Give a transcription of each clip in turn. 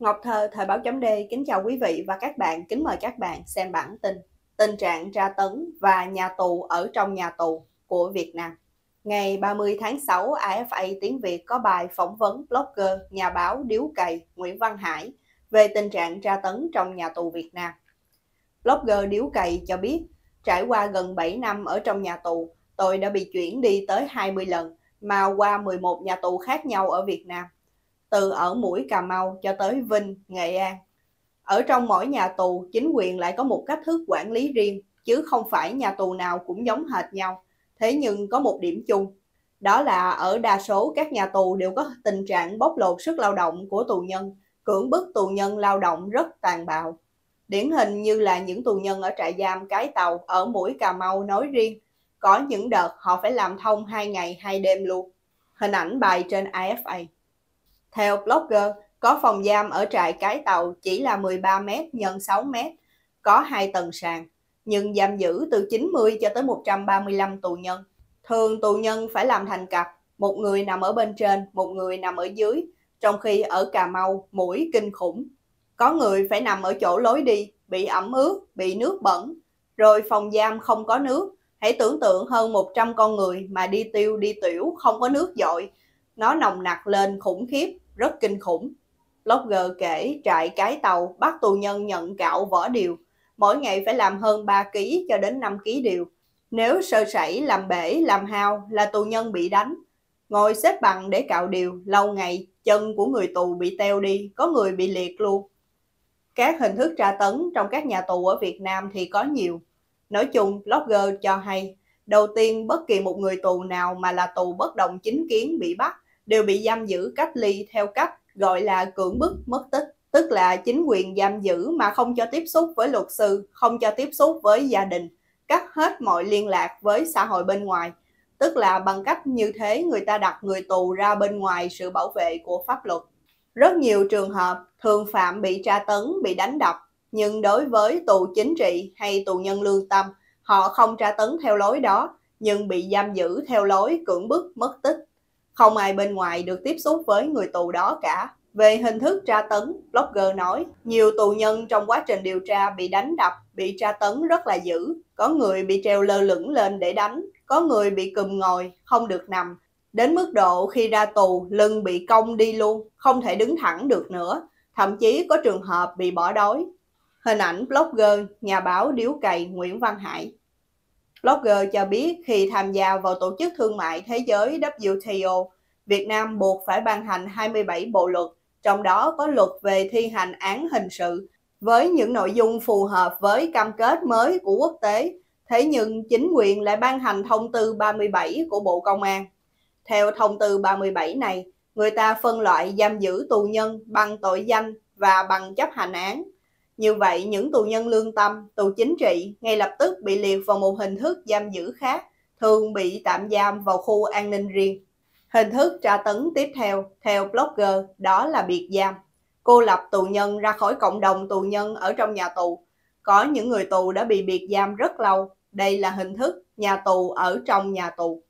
Ngọc Thơ, Thời báo chấm D, kính chào quý vị và các bạn, kính mời các bạn xem bản tin Tình trạng tra tấn và nhà tù ở trong nhà tù của Việt Nam Ngày 30 tháng 6, AFA Tiếng Việt có bài phỏng vấn blogger, nhà báo Điếu Cày Nguyễn Văn Hải về tình trạng tra tấn trong nhà tù Việt Nam. Blogger Điếu Cày cho biết, trải qua gần 7 năm ở trong nhà tù, tôi đã bị chuyển đi tới 20 lần, mà qua 11 nhà tù khác nhau ở Việt Nam từ ở mũi Cà Mau cho tới Vinh, Nghệ An. Ở trong mỗi nhà tù, chính quyền lại có một cách thức quản lý riêng, chứ không phải nhà tù nào cũng giống hệt nhau. Thế nhưng có một điểm chung, đó là ở đa số các nhà tù đều có tình trạng bóc lột sức lao động của tù nhân, cưỡng bức tù nhân lao động rất tàn bạo. Điển hình như là những tù nhân ở trại giam Cái Tàu ở mũi Cà Mau nói riêng, có những đợt họ phải làm thông hai ngày hai đêm luôn. Hình ảnh bài trên AFA. Theo blogger, có phòng giam ở trại cái tàu chỉ là 13 m x 6 m, có hai tầng sàn, nhưng giam giữ từ 90 cho tới 135 tù nhân. Thường tù nhân phải làm thành cặp, một người nằm ở bên trên, một người nằm ở dưới, trong khi ở Cà Mau mũi kinh khủng. Có người phải nằm ở chỗ lối đi, bị ẩm ướt, bị nước bẩn, rồi phòng giam không có nước. Hãy tưởng tượng hơn 100 con người mà đi tiêu đi tiểu không có nước dội. Nó nồng nặc lên khủng khiếp rất kinh khủng. Blogger kể trại cái tàu bắt tù nhân nhận gạo vỏ điều, mỗi ngày phải làm hơn 3 kg cho đến 5 kg điều. Nếu sơ sẩy làm bể, làm hao là tù nhân bị đánh. Ngồi xếp bằng để cạo điều, lâu ngày chân của người tù bị teo đi, có người bị liệt luôn. Các hình thức tra tấn trong các nhà tù ở Việt Nam thì có nhiều. Nói chung, blogger cho hay, đầu tiên bất kỳ một người tù nào mà là tù bất động chính kiến bị bắt đều bị giam giữ cách ly theo cách gọi là cưỡng bức mất tích tức là chính quyền giam giữ mà không cho tiếp xúc với luật sư, không cho tiếp xúc với gia đình, cắt hết mọi liên lạc với xã hội bên ngoài. Tức là bằng cách như thế người ta đặt người tù ra bên ngoài sự bảo vệ của pháp luật. Rất nhiều trường hợp thường phạm bị tra tấn, bị đánh đập, nhưng đối với tù chính trị hay tù nhân lương tâm, họ không tra tấn theo lối đó, nhưng bị giam giữ theo lối cưỡng bức mất tích. Không ai bên ngoài được tiếp xúc với người tù đó cả. Về hình thức tra tấn, blogger nói, nhiều tù nhân trong quá trình điều tra bị đánh đập, bị tra tấn rất là dữ. Có người bị treo lơ lửng lên để đánh, có người bị cùm ngồi, không được nằm. Đến mức độ khi ra tù, lưng bị cong đi luôn, không thể đứng thẳng được nữa. Thậm chí có trường hợp bị bỏ đói. Hình ảnh blogger, nhà báo điếu cày Nguyễn Văn Hải Blogger cho biết khi tham gia vào Tổ chức Thương mại Thế giới WTO, Việt Nam buộc phải ban hành 27 bộ luật, trong đó có luật về thi hành án hình sự, với những nội dung phù hợp với cam kết mới của quốc tế, thế nhưng chính quyền lại ban hành thông tư 37 của Bộ Công an. Theo thông tư 37 này, người ta phân loại giam giữ tù nhân bằng tội danh và bằng chấp hành án – như vậy, những tù nhân lương tâm, tù chính trị ngay lập tức bị liệt vào một hình thức giam giữ khác, thường bị tạm giam vào khu an ninh riêng. Hình thức tra tấn tiếp theo, theo blogger, đó là biệt giam. Cô lập tù nhân ra khỏi cộng đồng tù nhân ở trong nhà tù. Có những người tù đã bị biệt giam rất lâu. Đây là hình thức nhà tù ở trong nhà tù.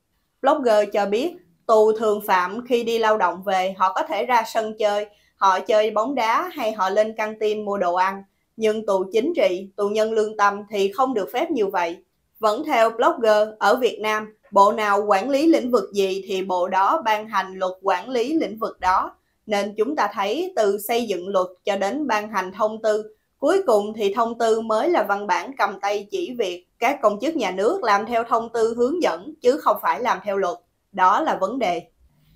Blogger cho biết, tù thường phạm khi đi lao động về, họ có thể ra sân chơi, họ chơi bóng đá hay họ lên căng tin mua đồ ăn nhưng tù chính trị, tù nhân lương tâm thì không được phép như vậy. Vẫn theo blogger, ở Việt Nam, bộ nào quản lý lĩnh vực gì thì bộ đó ban hành luật quản lý lĩnh vực đó. Nên chúng ta thấy từ xây dựng luật cho đến ban hành thông tư, cuối cùng thì thông tư mới là văn bản cầm tay chỉ việc các công chức nhà nước làm theo thông tư hướng dẫn chứ không phải làm theo luật. Đó là vấn đề.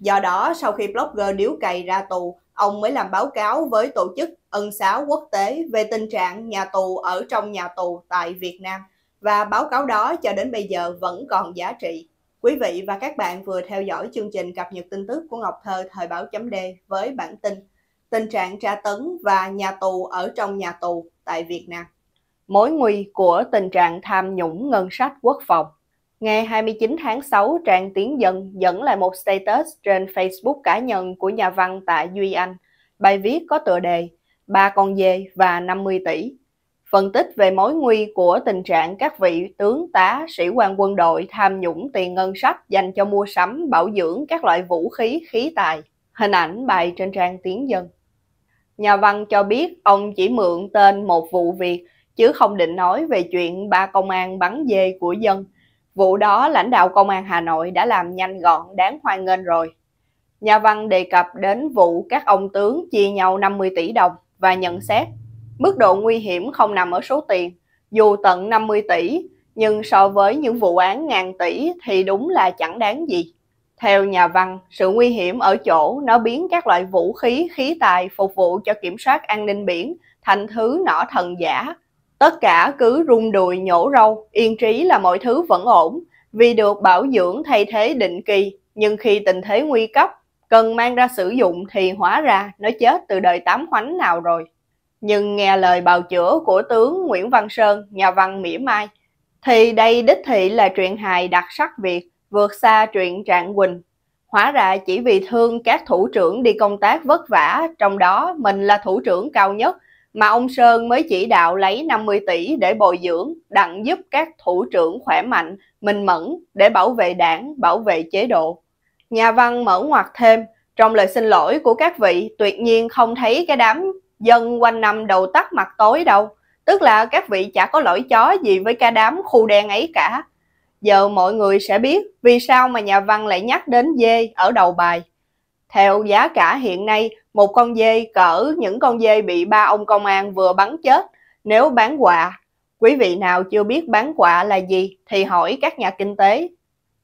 Do đó, sau khi blogger điếu cày ra tù, ông mới làm báo cáo với tổ chức ân xá quốc tế về tình trạng nhà tù ở trong nhà tù tại Việt Nam và báo cáo đó cho đến bây giờ vẫn còn giá trị. Quý vị và các bạn vừa theo dõi chương trình cập nhật tin tức của Ngọc Thơ thời báo chấm D với bản tin Tình trạng tra tấn và nhà tù ở trong nhà tù tại Việt Nam. Mối nguy của tình trạng tham nhũng ngân sách quốc phòng Ngày 29 tháng 6, trang Tiến Dân dẫn lại một status trên Facebook cá nhân của nhà văn Tạ Duy Anh. Bài viết có tựa đề Ba con dê và 50 tỷ. Phân tích về mối nguy của tình trạng các vị tướng tá, sĩ quan quân đội tham nhũng tiền ngân sách dành cho mua sắm, bảo dưỡng các loại vũ khí, khí tài. Hình ảnh bài trên trang Tiến Dân. Nhà văn cho biết ông chỉ mượn tên một vụ việc chứ không định nói về chuyện ba công an bắn dê của dân Vụ đó lãnh đạo công an Hà Nội đã làm nhanh gọn đáng hoan nghênh rồi. Nhà văn đề cập đến vụ các ông tướng chia nhau 50 tỷ đồng và nhận xét mức độ nguy hiểm không nằm ở số tiền, dù tận 50 tỷ, nhưng so với những vụ án ngàn tỷ thì đúng là chẳng đáng gì. Theo nhà văn, sự nguy hiểm ở chỗ nó biến các loại vũ khí, khí tài phục vụ cho kiểm soát an ninh biển thành thứ nỏ thần giả, Tất cả cứ rung đùi nhổ râu, yên trí là mọi thứ vẫn ổn, vì được bảo dưỡng thay thế định kỳ, nhưng khi tình thế nguy cấp, cần mang ra sử dụng thì hóa ra nó chết từ đời tám hoánh nào rồi. Nhưng nghe lời bào chữa của tướng Nguyễn Văn Sơn, nhà văn mỉa mai, thì đây đích thị là truyện hài đặc sắc Việt, vượt xa truyện Trạng Quỳnh. Hóa ra chỉ vì thương các thủ trưởng đi công tác vất vả, trong đó mình là thủ trưởng cao nhất, mà ông Sơn mới chỉ đạo lấy 50 tỷ để bồi dưỡng, đặng giúp các thủ trưởng khỏe mạnh, minh mẫn để bảo vệ đảng, bảo vệ chế độ. Nhà văn mở ngoặt thêm, trong lời xin lỗi của các vị tuyệt nhiên không thấy cái đám dân quanh năm đầu tắt mặt tối đâu. Tức là các vị chả có lỗi chó gì với cái đám khu đen ấy cả. Giờ mọi người sẽ biết vì sao mà nhà văn lại nhắc đến dê ở đầu bài. Theo giá cả hiện nay, một con dê cỡ những con dê bị ba ông công an vừa bắn chết nếu bán quà. Quý vị nào chưa biết bán quà là gì thì hỏi các nhà kinh tế.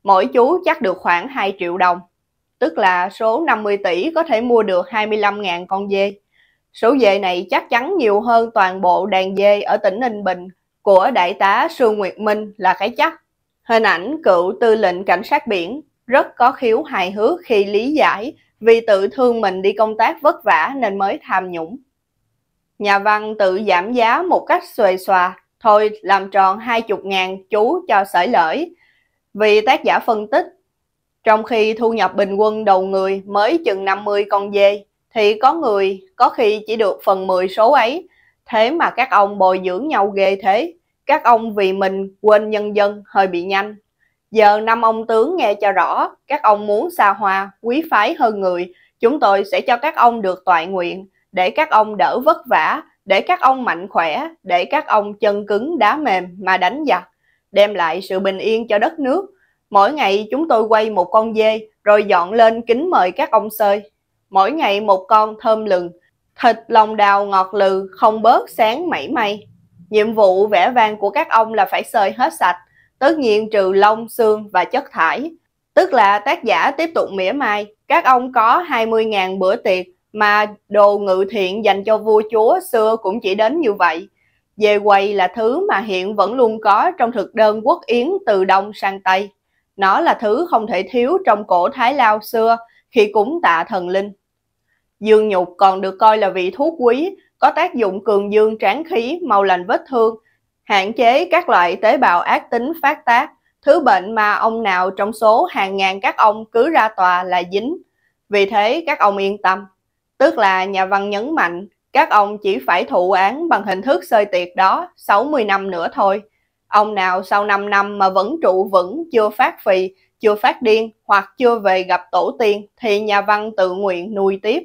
Mỗi chú chắc được khoảng 2 triệu đồng, tức là số 50 tỷ có thể mua được 25.000 con dê. Số dê này chắc chắn nhiều hơn toàn bộ đàn dê ở tỉnh Ninh Bình của đại tá Sương Nguyệt Minh là cái chắc. Hình ảnh cựu tư lệnh cảnh sát biển rất có khiếu hài hước khi lý giải vì tự thương mình đi công tác vất vả nên mới tham nhũng. Nhà văn tự giảm giá một cách xuề xòa, thôi làm tròn 20 ngàn chú cho sởi lợi Vì tác giả phân tích, trong khi thu nhập bình quân đầu người mới chừng 50 con dê, thì có người có khi chỉ được phần 10 số ấy. Thế mà các ông bồi dưỡng nhau ghê thế, các ông vì mình quên nhân dân hơi bị nhanh. Giờ năm ông tướng nghe cho rõ, các ông muốn xa hoa, quý phái hơn người, chúng tôi sẽ cho các ông được toại nguyện, để các ông đỡ vất vả, để các ông mạnh khỏe, để các ông chân cứng đá mềm mà đánh giặc, đem lại sự bình yên cho đất nước. Mỗi ngày chúng tôi quay một con dê, rồi dọn lên kính mời các ông sơi. Mỗi ngày một con thơm lừng, thịt lòng đào ngọt lừ, không bớt sáng mảy may. Nhiệm vụ vẻ vang của các ông là phải sơi hết sạch, tất nhiên trừ lông, xương và chất thải. Tức là tác giả tiếp tục mỉa mai, các ông có 20.000 bữa tiệc mà đồ ngự thiện dành cho vua chúa xưa cũng chỉ đến như vậy. Về quầy là thứ mà hiện vẫn luôn có trong thực đơn quốc yến từ Đông sang Tây. Nó là thứ không thể thiếu trong cổ Thái Lao xưa khi cúng tạ thần linh. Dương nhục còn được coi là vị thuốc quý, có tác dụng cường dương tráng khí, mau lành vết thương, hạn chế các loại tế bào ác tính phát tác, thứ bệnh mà ông nào trong số hàng ngàn các ông cứ ra tòa là dính. Vì thế các ông yên tâm, tức là nhà văn nhấn mạnh các ông chỉ phải thụ án bằng hình thức sơi tiệc đó 60 năm nữa thôi. Ông nào sau 5 năm mà vẫn trụ vững, chưa phát phì, chưa phát điên hoặc chưa về gặp tổ tiên thì nhà văn tự nguyện nuôi tiếp.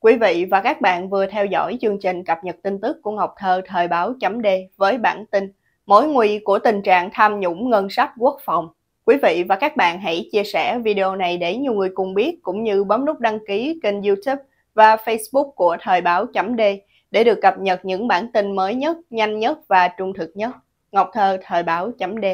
Quý vị và các bạn vừa theo dõi chương trình cập nhật tin tức của Ngọc Thơ thời báo chấm D với bản tin Mối nguy của tình trạng tham nhũng ngân sách quốc phòng. Quý vị và các bạn hãy chia sẻ video này để nhiều người cùng biết cũng như bấm nút đăng ký kênh youtube và facebook của thời báo chấm D để được cập nhật những bản tin mới nhất, nhanh nhất và trung thực nhất. Ngọc Thơ thời báo chấm D